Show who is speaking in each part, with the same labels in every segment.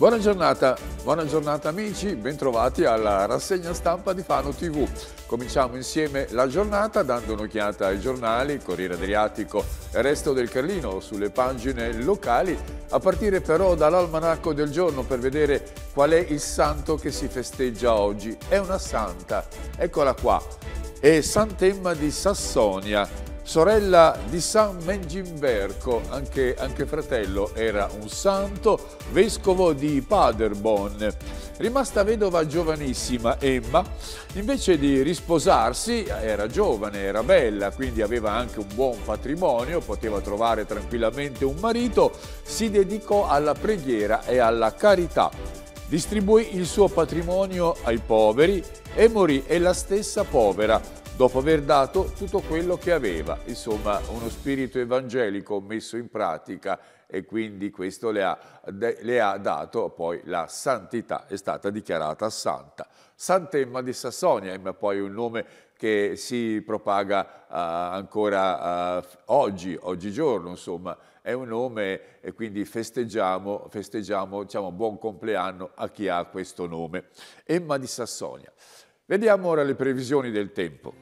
Speaker 1: Buona giornata, buona giornata amici, bentrovati alla rassegna stampa di Fano TV. Cominciamo insieme la giornata dando un'occhiata ai giornali, Corriere Adriatico e Resto del Carlino sulle pagine locali, a partire però dall'almanacco del giorno per vedere qual è il santo che si festeggia oggi. È una santa, eccola qua, è Sant'Emma di Sassonia sorella di San Mengimberco, anche, anche fratello, era un santo, vescovo di Paderborn. Rimasta vedova giovanissima, Emma, invece di risposarsi, era giovane, era bella, quindi aveva anche un buon patrimonio, poteva trovare tranquillamente un marito, si dedicò alla preghiera e alla carità. Distribuì il suo patrimonio ai poveri e morì ella stessa povera dopo aver dato tutto quello che aveva. Insomma, uno spirito evangelico messo in pratica e quindi questo le ha, le ha dato poi la santità, è stata dichiarata santa. Sant'Emma di Sassonia, è poi un nome che si propaga uh, ancora uh, oggi, oggigiorno, insomma, è un nome e quindi festeggiamo, festeggiamo diciamo, buon compleanno a chi ha questo nome. Emma di Sassonia. Vediamo ora le previsioni del tempo.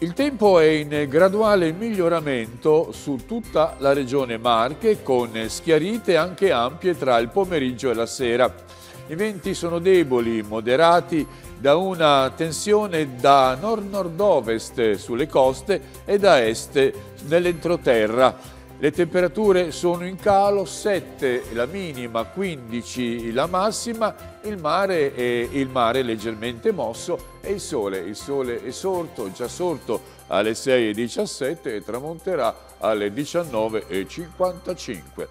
Speaker 1: Il tempo è in graduale miglioramento su tutta la regione Marche con schiarite anche ampie tra il pomeriggio e la sera. I venti sono deboli, moderati, da una tensione da nord-nord-ovest sulle coste e da est nell'entroterra le temperature sono in calo, 7 la minima, 15 la massima, il mare è, il mare leggermente mosso e il sole, il sole è sorto, già sorto alle 6.17 e tramonterà alle 19.55.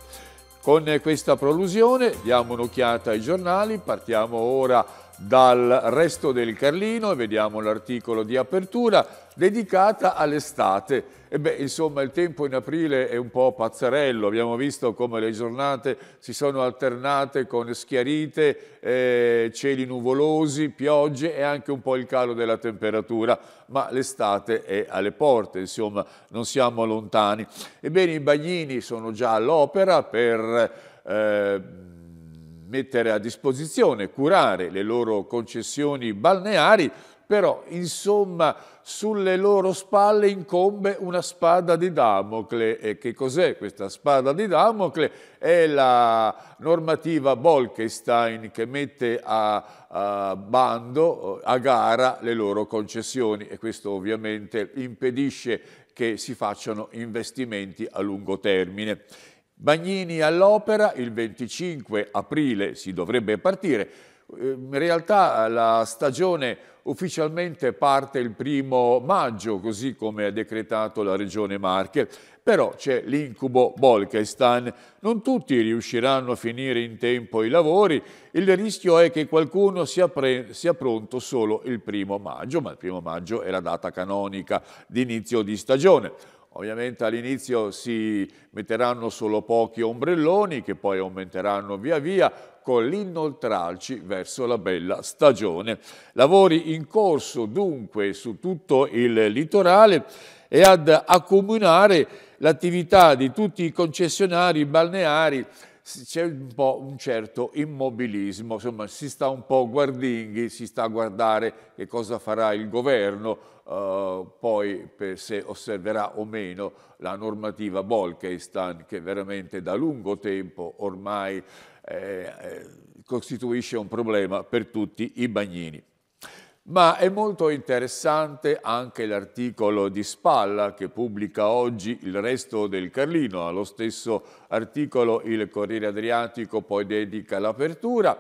Speaker 1: Con questa prolusione diamo un'occhiata ai giornali, partiamo ora dal resto del Carlino, e vediamo l'articolo di apertura, dedicata all'estate. E beh, insomma, il tempo in aprile è un po' pazzarello. abbiamo visto come le giornate si sono alternate con schiarite, eh, cieli nuvolosi, piogge e anche un po' il calo della temperatura, ma l'estate è alle porte, insomma, non siamo lontani. Ebbene, i bagnini sono già all'opera per... Eh, mettere a disposizione, curare le loro concessioni balneari, però insomma sulle loro spalle incombe una spada di Damocle. E che cos'è questa spada di Damocle? È la normativa Bolkestein che mette a, a, bando, a gara, le loro concessioni e questo ovviamente impedisce che si facciano investimenti a lungo termine. Bagnini all'opera, il 25 aprile si dovrebbe partire. Ehm, in realtà la stagione ufficialmente parte il primo maggio, così come ha decretato la Regione Marche, però c'è l'incubo Bolkestein. Non tutti riusciranno a finire in tempo i lavori, il rischio è che qualcuno sia, sia pronto solo il primo maggio, ma il primo maggio è la data canonica di inizio di stagione. Ovviamente all'inizio si metteranno solo pochi ombrelloni che poi aumenteranno via via con l'inoltralci verso la bella stagione. Lavori in corso dunque su tutto il litorale e ad accomunare l'attività di tutti i concessionari balneari c'è un po' un certo immobilismo, insomma si sta un po' guardinghi, si sta a guardare che cosa farà il governo, eh, poi se osserverà o meno la normativa Bolkestein che veramente da lungo tempo ormai eh, eh costituisce un problema per tutti i bagnini. Ma è molto interessante anche l'articolo di Spalla che pubblica oggi il resto del Carlino. Allo stesso articolo il Corriere Adriatico poi dedica l'apertura.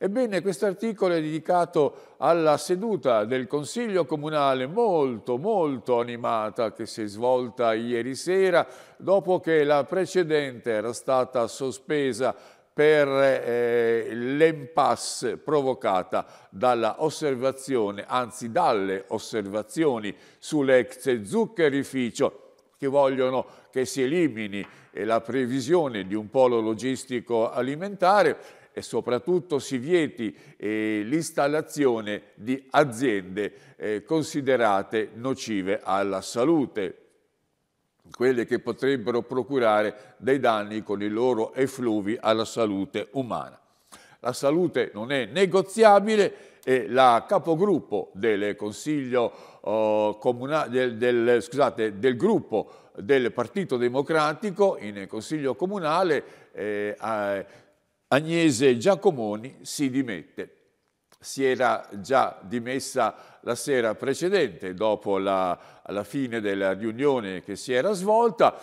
Speaker 1: Ebbene, questo articolo è dedicato alla seduta del Consiglio Comunale molto, molto animata che si è svolta ieri sera dopo che la precedente era stata sospesa per eh, l'impasse provocata dalla osservazione, anzi dalle osservazioni sull'ex zuccherificio che vogliono che si elimini eh, la previsione di un polo logistico alimentare e soprattutto si vieti eh, l'installazione di aziende eh, considerate nocive alla salute quelle che potrebbero procurare dei danni con i loro effluvi alla salute umana. La salute non è negoziabile e la capogruppo del Consiglio oh, eh, comunale, del, del, scusate, del gruppo del Partito Democratico in Consiglio Comunale, eh, Agnese Giacomoni, si dimette si era già dimessa la sera precedente, dopo la, la fine della riunione che si era svolta,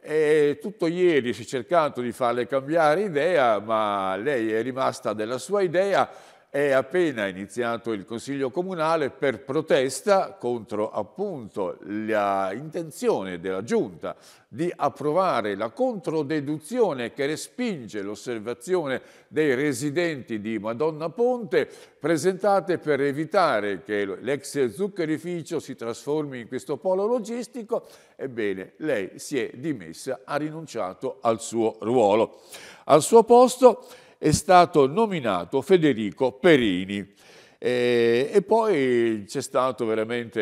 Speaker 1: e tutto ieri si è cercato di farle cambiare idea, ma lei è rimasta della sua idea è appena iniziato il Consiglio Comunale per protesta contro appunto l'intenzione della Giunta di approvare la controdeduzione che respinge l'osservazione dei residenti di Madonna Ponte presentate per evitare che l'ex zuccherificio si trasformi in questo polo logistico, ebbene lei si è dimessa, ha rinunciato al suo ruolo. Al suo posto è stato nominato Federico Perini. E, e poi c'è stato veramente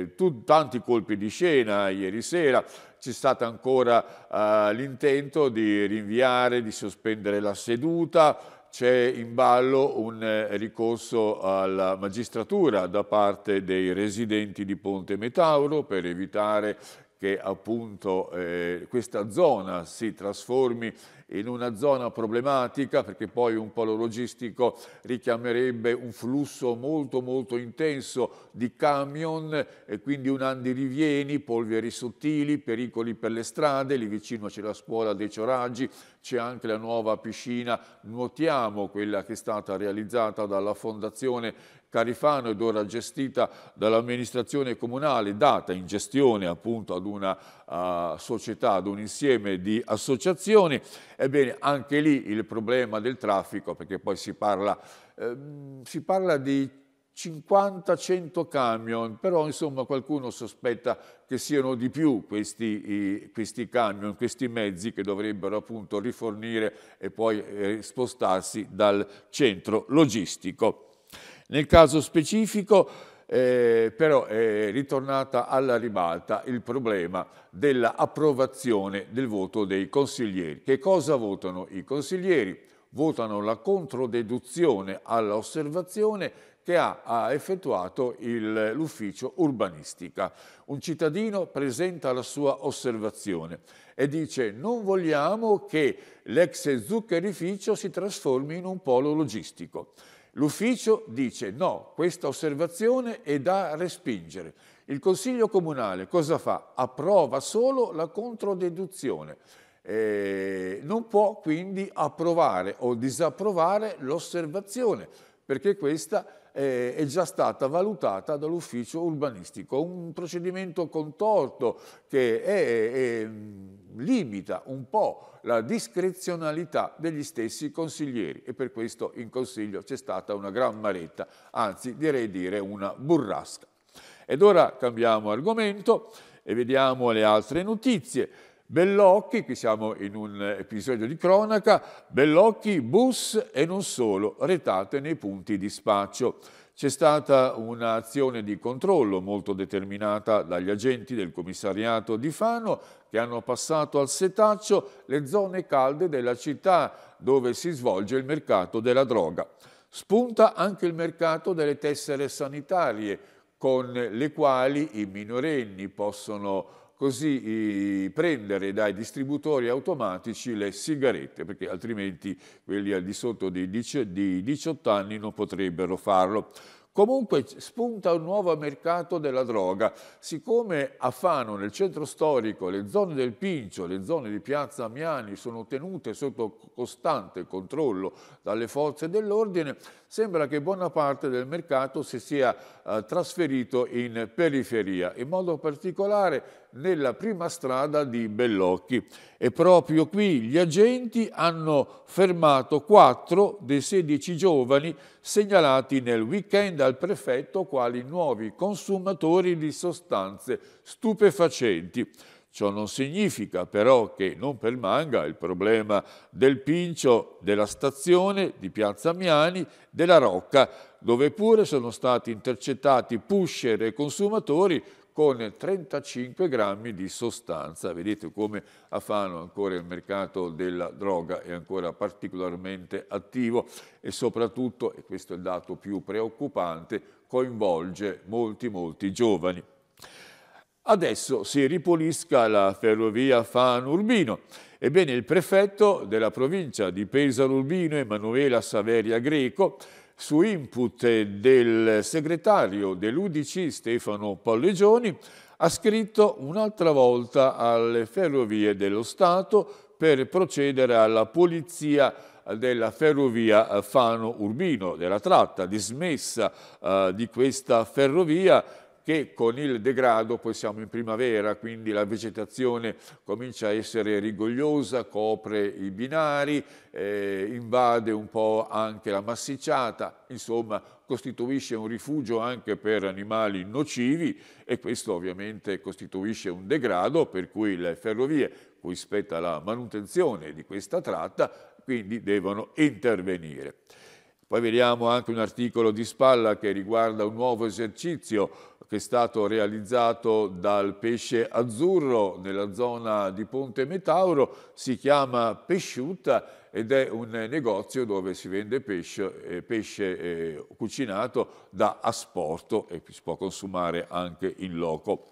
Speaker 1: eh, tu, tanti colpi di scena ieri sera, c'è stato ancora uh, l'intento di rinviare, di sospendere la seduta, c'è in ballo un eh, ricorso alla magistratura da parte dei residenti di Ponte Metauro per evitare che appunto eh, questa zona si trasformi in una zona problematica, perché poi un polo logistico richiamerebbe un flusso molto molto intenso di camion e quindi un andirivieni, polveri sottili, pericoli per le strade, lì vicino c'è la scuola dei Cioraggi, c'è anche la nuova piscina Nuotiamo, quella che è stata realizzata dalla Fondazione Carifano ed ora gestita dall'amministrazione comunale, data in gestione appunto ad una uh, società, ad un insieme di associazioni. Ebbene, anche lì il problema del traffico, perché poi si parla, eh, si parla di 50-100 camion, però insomma qualcuno sospetta che siano di più questi, questi, camion, questi mezzi che dovrebbero appunto rifornire e poi eh, spostarsi dal centro logistico. Nel caso specifico eh, però è ritornata alla ribalta il problema dell'approvazione del voto dei consiglieri. Che cosa votano i consiglieri? Votano la controdeduzione all'osservazione che ha, ha effettuato l'ufficio urbanistica. Un cittadino presenta la sua osservazione e dice non vogliamo che l'ex zuccherificio si trasformi in un polo logistico. L'ufficio dice no, questa osservazione è da respingere. Il Consiglio Comunale cosa fa? Approva solo la controdeduzione. Eh, non può quindi approvare o disapprovare l'osservazione, perché questa è eh, è già stata valutata dall'ufficio urbanistico, un procedimento contorto che è, è, limita un po' la discrezionalità degli stessi consiglieri e per questo in Consiglio c'è stata una gran maretta, anzi direi dire una burrasca. Ed ora cambiamo argomento e vediamo le altre notizie. Bellocchi, qui siamo in un episodio di cronaca, Bellocchi, bus e non solo, retate nei punti di spaccio. C'è stata un'azione di controllo molto determinata dagli agenti del commissariato di Fano che hanno passato al setaccio le zone calde della città dove si svolge il mercato della droga. Spunta anche il mercato delle tessere sanitarie con le quali i minorenni possono così prendere dai distributori automatici le sigarette, perché altrimenti quelli al di sotto di 18 anni non potrebbero farlo. Comunque spunta un nuovo mercato della droga. Siccome a Fano, nel centro storico, le zone del Pincio, le zone di Piazza Amiani sono tenute sotto costante controllo dalle forze dell'ordine, sembra che buona parte del mercato si sia eh, trasferito in periferia. In modo particolare nella prima strada di Bellocchi e proprio qui gli agenti hanno fermato quattro dei 16 giovani segnalati nel weekend al prefetto quali nuovi consumatori di sostanze stupefacenti. Ciò non significa però che non permanga il problema del Pincio, della stazione di Piazza Miani, della Rocca, dove pure sono stati intercettati pusher e consumatori con 35 grammi di sostanza. Vedete come a Fano ancora il mercato della droga è ancora particolarmente attivo e soprattutto, e questo è il dato più preoccupante, coinvolge molti molti giovani. Adesso si ripulisca la ferrovia fano urbino Ebbene, il prefetto della provincia di Pesaro-Urbino, Emanuela Saveria Greco, su input del segretario dell'Udc Stefano Pallegioni, ha scritto un'altra volta alle Ferrovie dello Stato per procedere alla pulizia della ferrovia Fano-Urbino, della tratta dismessa eh, di questa ferrovia che con il degrado, poi siamo in primavera, quindi la vegetazione comincia a essere rigogliosa, copre i binari, eh, invade un po' anche la massicciata, insomma costituisce un rifugio anche per animali nocivi e questo ovviamente costituisce un degrado per cui le ferrovie, cui spetta la manutenzione di questa tratta, quindi devono intervenire. Poi vediamo anche un articolo di spalla che riguarda un nuovo esercizio che è stato realizzato dal pesce azzurro nella zona di Ponte Metauro, si chiama Pesciuta ed è un negozio dove si vende pesce, eh, pesce eh, cucinato da asporto e si può consumare anche in loco.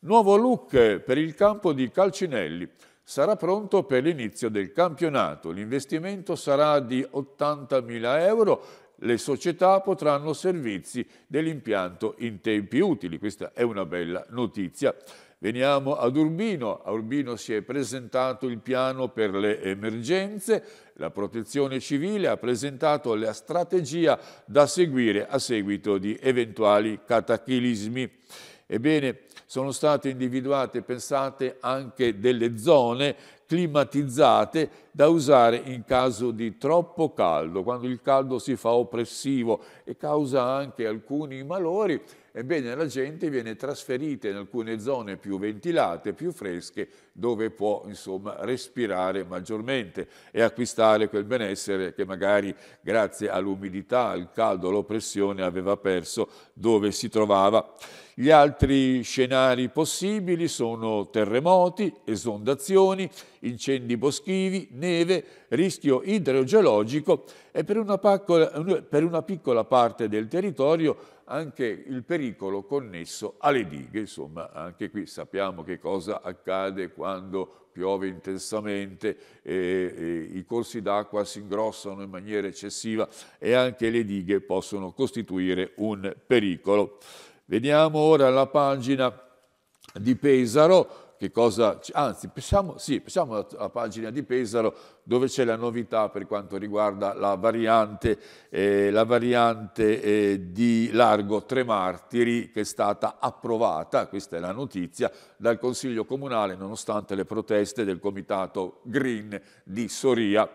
Speaker 1: Nuovo look per il campo di Calcinelli sarà pronto per l'inizio del campionato. L'investimento sarà di 80.000 euro le società potranno servizi dell'impianto in tempi utili. Questa è una bella notizia. Veniamo ad Urbino. A Urbino si è presentato il piano per le emergenze. La protezione civile ha presentato la strategia da seguire a seguito di eventuali cataclismi. Ebbene, sono state individuate, pensate, anche delle zone climatizzate da usare in caso di troppo caldo, quando il caldo si fa oppressivo e causa anche alcuni malori, ebbene la gente viene trasferita in alcune zone più ventilate, più fresche, dove può insomma respirare maggiormente e acquistare quel benessere che magari grazie all'umidità, al caldo, all'oppressione aveva perso dove si trovava. Gli altri scenari possibili sono terremoti, esondazioni, incendi boschivi, neve, rischio idrogeologico e per una, piccola, per una piccola parte del territorio anche il pericolo connesso alle dighe. Insomma, anche qui sappiamo che cosa accade quando piove intensamente, eh, eh, i corsi d'acqua si ingrossano in maniera eccessiva e anche le dighe possono costituire un pericolo. Veniamo ora la pagina di Pesaro, cosa, anzi, pensiamo, sì, pensiamo alla pagina di Pesaro dove c'è la novità per quanto riguarda la variante, eh, la variante eh, di largo Tre Martiri che è stata approvata, questa è la notizia, dal Consiglio Comunale nonostante le proteste del Comitato Green di Soria.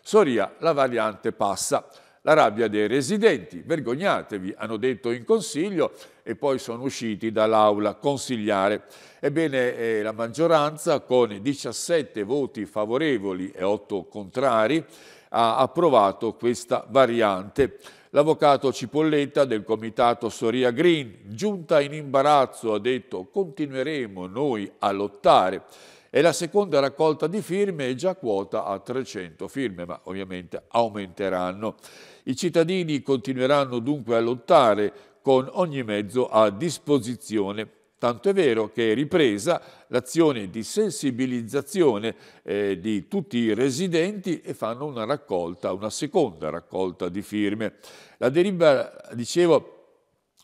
Speaker 1: Soria la variante passa la rabbia dei residenti. Vergognatevi, hanno detto in consiglio e poi sono usciti dall'aula consigliare. Ebbene, eh, la maggioranza con 17 voti favorevoli e 8 contrari ha approvato questa variante. L'avvocato Cipolletta del comitato Soria Green, giunta in imbarazzo, ha detto continueremo noi a lottare e la seconda raccolta di firme è già quota a 300 firme, ma ovviamente aumenteranno. I cittadini continueranno dunque a lottare con ogni mezzo a disposizione. Tanto è vero che è ripresa l'azione di sensibilizzazione eh, di tutti i residenti e fanno una raccolta, una seconda raccolta di firme. La deriva, dicevo,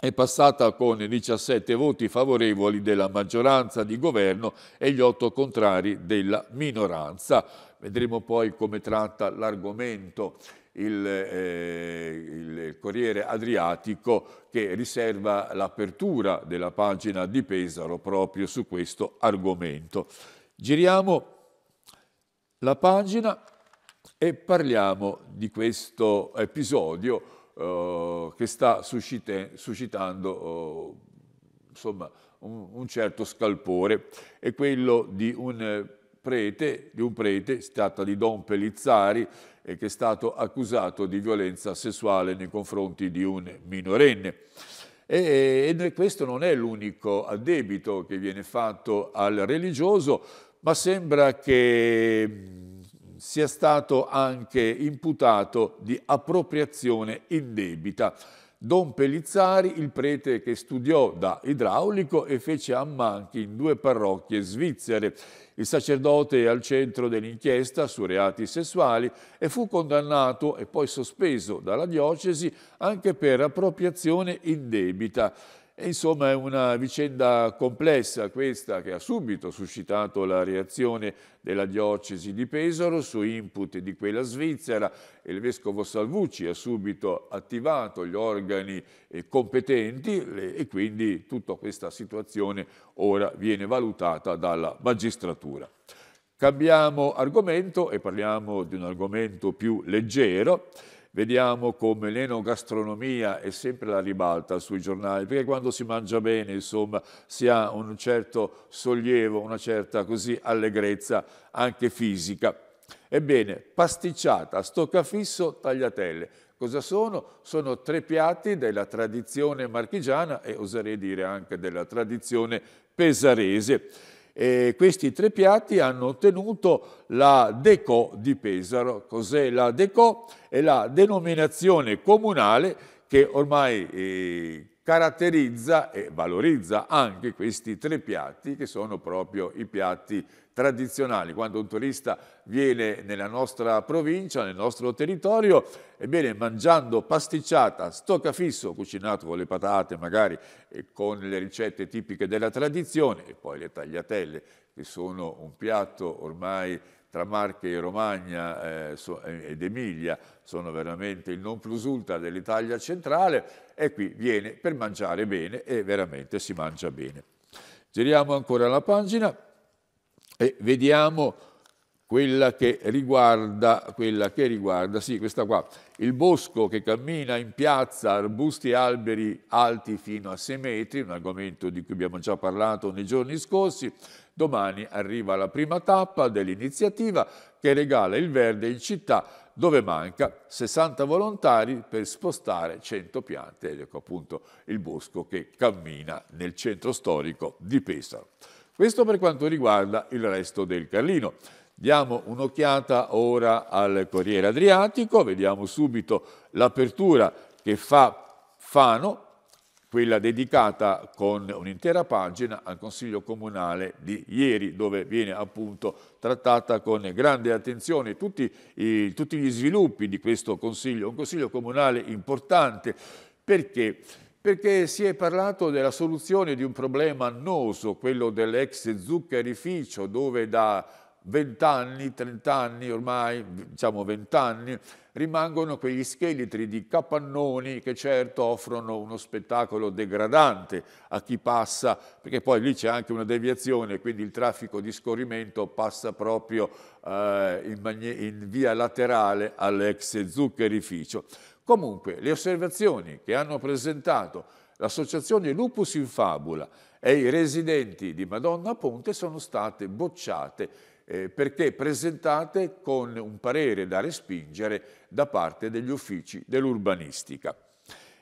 Speaker 1: è passata con 17 voti favorevoli della maggioranza di governo e gli 8 contrari della minoranza. Vedremo poi come tratta l'argomento il, eh, il, Corriere Adriatico che riserva l'apertura della pagina di Pesaro proprio su questo argomento. Giriamo la pagina e parliamo di questo episodio eh, che sta suscite, suscitando eh, insomma, un, un, certo scalpore, è quello di un prete, di un prete, si tratta di Don Pellizzari, eh, che è stato accusato di violenza sessuale nei confronti di un minorenne. E, e questo non è l'unico addebito che viene fatto al religioso, ma sembra che sia stato anche imputato di appropriazione indebita. Don Pellizzari, il prete che studiò da idraulico e fece ammanchi in due parrocchie svizzere. Il sacerdote è al centro dell'inchiesta su reati sessuali e fu condannato e poi sospeso dalla diocesi anche per appropriazione indebita. E insomma è una vicenda complessa questa che ha subito suscitato la reazione della diocesi di Pesaro su input di quella svizzera il vescovo Salvucci ha subito attivato gli organi eh, competenti e quindi tutta questa situazione ora viene valutata dalla magistratura. Cambiamo argomento e parliamo di un argomento più leggero vediamo come l'enogastronomia è sempre la ribalta sui giornali, perché quando si mangia bene, insomma, si ha un certo sollievo, una certa così allegrezza anche fisica. Ebbene, pasticciata, stoccafisso, tagliatelle. Cosa sono? Sono tre piatti della tradizione marchigiana e oserei dire anche della tradizione pesarese. E questi tre piatti hanno ottenuto la Deco di Pesaro. Cos'è la Deco? È la denominazione comunale che ormai eh, caratterizza e valorizza anche questi tre piatti che sono proprio i piatti tradizionali. Quando un turista viene nella nostra provincia, nel nostro territorio, ebbene mangiando pasticciata, stoccafisso, cucinato con le patate magari e con le ricette tipiche della tradizione e poi le tagliatelle che sono un piatto ormai tra Marche e Romagna eh, so, ed Emilia sono veramente il non plus ultra dell'Italia centrale e qui viene per mangiare bene e veramente si mangia bene. Giriamo ancora la pagina e vediamo quella che riguarda, quella che riguarda, sì, questa qua, il bosco che cammina in piazza, arbusti e alberi alti fino a 6 metri, un argomento di cui abbiamo già parlato nei giorni scorsi. Domani arriva la prima tappa dell'iniziativa che regala il verde in città dove manca 60 volontari per spostare 100 piante, ed ecco appunto il bosco che cammina nel centro storico di Pesaro. Questo per quanto riguarda il resto del Carlino. Diamo un'occhiata ora al Corriere Adriatico, vediamo subito l'apertura che fa Fano, quella dedicata con un'intera pagina al Consiglio Comunale di ieri, dove viene appunto trattata con grande attenzione tutti, eh, tutti gli sviluppi di questo Consiglio, un Consiglio Comunale importante perché perché si è parlato della soluzione di un problema annoso, quello dell'ex zuccherificio, dove da vent'anni, trent'anni ormai, diciamo vent'anni, rimangono quegli scheletri di capannoni che certo offrono uno spettacolo degradante a chi passa, perché poi lì c'è anche una deviazione, quindi il traffico di scorrimento passa proprio eh, in, in via laterale all'ex zuccherificio. Comunque, le osservazioni che hanno presentato l'associazione Lupus in Fabula e i residenti di Madonna Ponte sono state bocciate eh, perché presentate con un parere da respingere da parte degli uffici dell'urbanistica.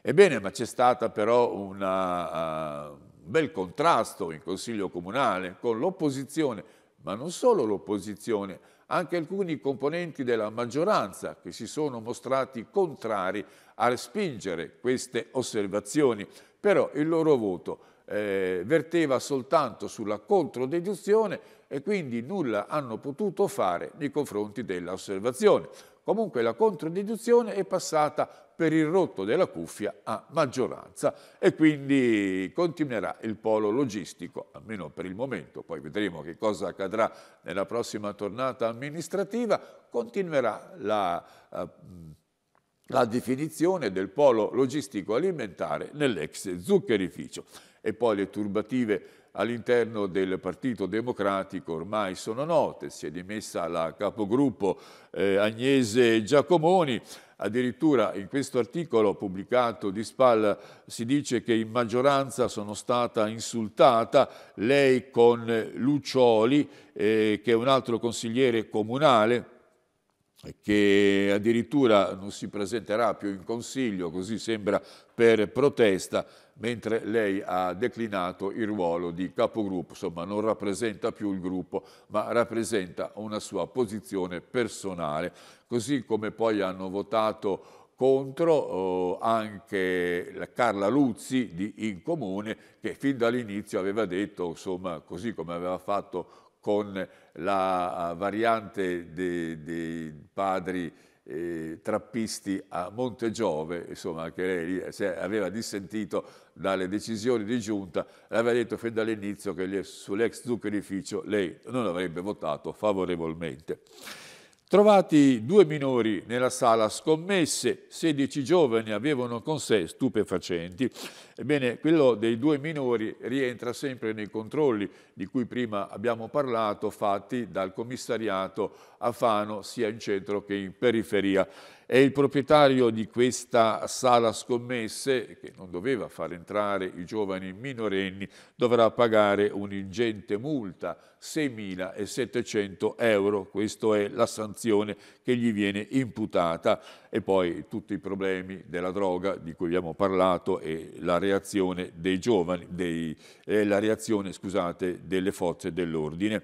Speaker 1: Ebbene, ma c'è stato però una, uh, un bel contrasto in Consiglio Comunale con l'opposizione, ma non solo l'opposizione, anche alcuni componenti della maggioranza che si sono mostrati contrari a respingere queste osservazioni, però il loro voto eh, verteva soltanto sulla controdeduzione e quindi nulla hanno potuto fare nei confronti dell'osservazione. Comunque la controindicazione è passata per il rotto della cuffia a maggioranza e quindi continuerà il polo logistico, almeno per il momento, poi vedremo che cosa accadrà nella prossima tornata amministrativa, continuerà la, eh, la definizione del polo logistico alimentare nell'ex zuccherificio. E poi le turbative all'interno del Partito Democratico ormai sono note, si è dimessa la capogruppo eh, Agnese Giacomoni, Addirittura in questo articolo pubblicato di Spal si dice che in maggioranza sono stata insultata lei con Lucioli, eh, che è un altro consigliere comunale, che addirittura non si presenterà più in consiglio, così sembra per protesta, mentre lei ha declinato il ruolo di capogruppo, insomma non rappresenta più il gruppo, ma rappresenta una sua posizione personale, così come poi hanno votato contro eh, anche Carla Luzzi di In Comune che fin dall'inizio aveva detto, insomma, così come aveva fatto con la variante dei, dei padri eh, trappisti a Monte Giove, insomma che lei eh, se aveva dissentito dalle decisioni di giunta, aveva detto fin dall'inizio che sull'ex edificio lei non avrebbe votato favorevolmente. Trovati due minori nella sala scommesse, 16 giovani avevano con sé stupefacenti. Ebbene, quello dei due minori rientra sempre nei controlli di cui prima abbiamo parlato, fatti dal commissariato a Fano sia in centro che in periferia. È il proprietario di questa sala scommesse, che non doveva far entrare i giovani minorenni, dovrà pagare un'ingente multa, 6.700 euro. Questa è la sanzione che gli viene imputata. E poi tutti i problemi della droga di cui abbiamo parlato e la reazione dei giovani, dei, eh, la reazione, scusate, delle forze dell'ordine.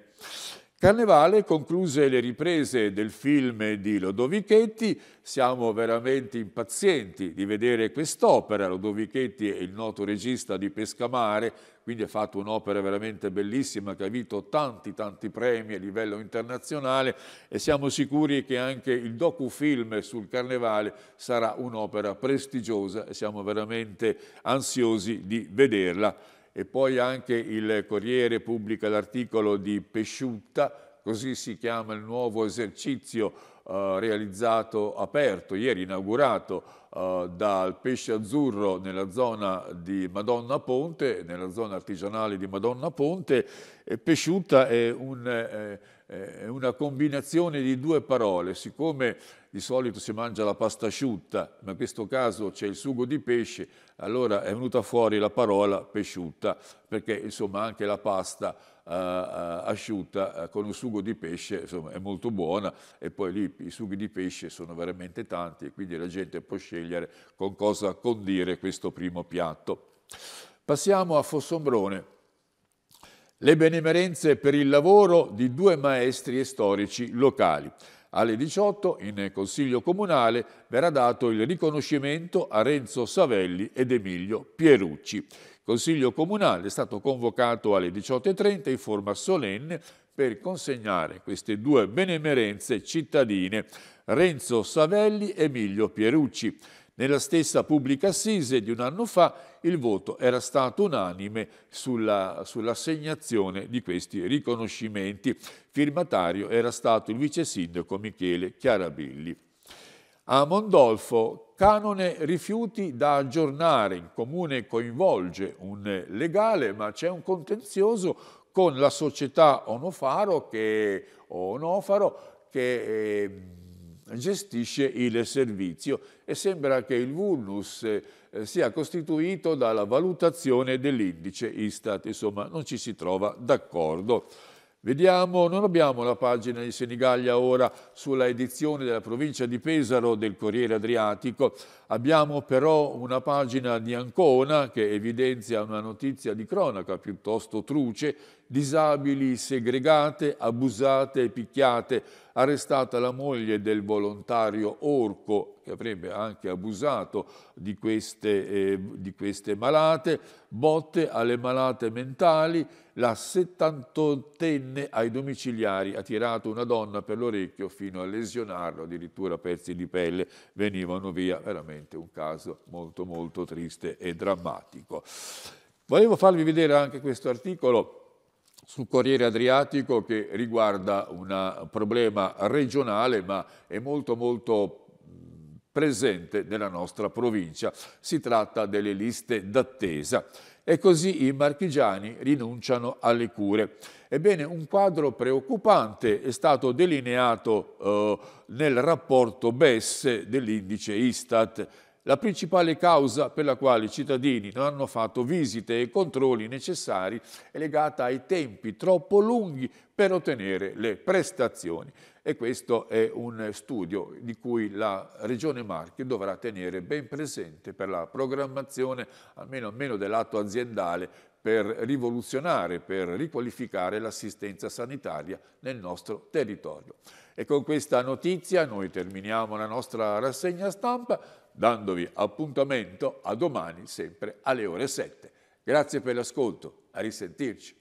Speaker 1: Carnevale concluse le riprese del film di Lodovichetti, siamo veramente impazienti di vedere quest'opera, Lodovichetti è il noto regista di Pescamare, quindi ha fatto un'opera veramente bellissima che ha vinto tanti tanti premi a livello internazionale e siamo sicuri che anche il docufilm sul Carnevale sarà un'opera prestigiosa e siamo veramente ansiosi di vederla e poi anche il Corriere pubblica l'articolo di Pesciutta, così si chiama il nuovo esercizio eh, realizzato, aperto, ieri inaugurato eh, dal Pesce Azzurro nella zona di Madonna Ponte, nella zona artigianale di Madonna Ponte. E Pesciutta è un... Eh, eh, una combinazione di due parole, siccome di solito si mangia la pasta asciutta, ma in questo caso c'è il sugo di pesce, allora è venuta fuori la parola pesciutta, perché insomma anche la pasta eh, eh asciutta eh, con un sugo di pesce insomma, è molto buona e poi lì i sughi di pesce sono veramente tanti e quindi la gente può scegliere con cosa condire questo primo piatto. Passiamo a Fossombrone le benemerenze per il lavoro di due maestri e storici locali. Alle 18 in Consiglio Comunale verrà dato il riconoscimento a Renzo Savelli ed Emilio Pierucci. Consiglio Comunale è stato convocato alle 18.30 in forma solenne per consegnare queste due benemerenze cittadine Renzo Savelli e Emilio Pierucci. Nella stessa pubblica assise di un anno fa il voto era stato unanime sull'assegnazione di questi riconoscimenti. Firmatario era stato il vice sindaco Michele Chiarabilli. A Mondolfo, canone rifiuti da aggiornare. Il comune coinvolge un legale, ma c'è un contenzioso con la società Onofaro che, Onofaro che eh, gestisce il servizio e sembra che il vulnus eh, sia costituito dalla valutazione dell'indice Istat, insomma non ci si trova d'accordo. Vediamo, non abbiamo la pagina di Senigallia ora sulla edizione della provincia di Pesaro del Corriere Adriatico, abbiamo però una pagina di Ancona che evidenzia una notizia di cronaca piuttosto truce disabili segregate, abusate e picchiate, arrestata la moglie del volontario Orco, che avrebbe anche abusato di queste, eh, di queste malate, botte alle malate mentali, la settantottenne ai domiciliari ha tirato una donna per l'orecchio fino a lesionarlo, addirittura pezzi di pelle venivano via, veramente un caso molto molto triste e drammatico. Volevo farvi vedere anche questo articolo sul Corriere Adriatico che riguarda un problema regionale ma è molto molto presente nella nostra provincia. Si tratta delle liste d'attesa e così i marchigiani rinunciano alle cure. Ebbene, un quadro preoccupante è stato delineato eh, nel rapporto BES dell'indice Istat la principale causa per la quale i cittadini non hanno fatto visite e controlli necessari è legata ai tempi troppo lunghi per ottenere le prestazioni e questo è un studio di cui la Regione Marche dovrà tenere ben presente per la programmazione almeno, almeno dell'atto aziendale per rivoluzionare, per riqualificare l'assistenza sanitaria nel nostro territorio. E con questa notizia noi terminiamo la nostra rassegna stampa dandovi appuntamento a domani sempre alle ore 7. Grazie per l'ascolto, a risentirci.